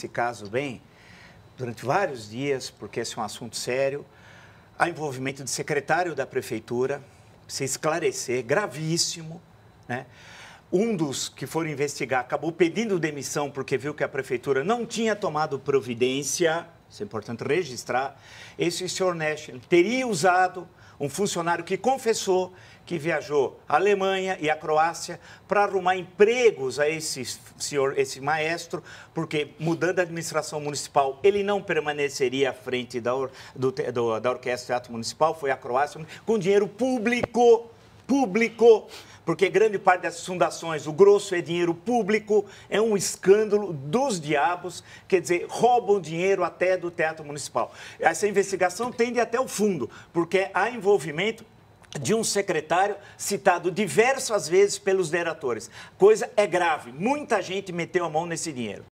esse caso bem durante vários dias, porque esse é um assunto sério. Há envolvimento do secretário da prefeitura, se esclarecer, gravíssimo. Né? Um dos que foram investigar acabou pedindo demissão porque viu que a prefeitura não tinha tomado providência. Isso é importante registrar. Esse senhor Nash teria usado um funcionário que confessou que viajou à Alemanha e à Croácia para arrumar empregos a esse senhor, esse maestro, porque mudando a administração municipal, ele não permaneceria à frente da, or, do, do, da Orquestra Teatro Municipal, foi à Croácia com dinheiro público, público, porque grande parte dessas fundações, o grosso é dinheiro público, é um escândalo dos diabos, quer dizer, roubam dinheiro até do Teatro Municipal. Essa investigação tende até o fundo, porque há envolvimento de um secretário citado diversas vezes pelos deratores. Coisa é grave, muita gente meteu a mão nesse dinheiro.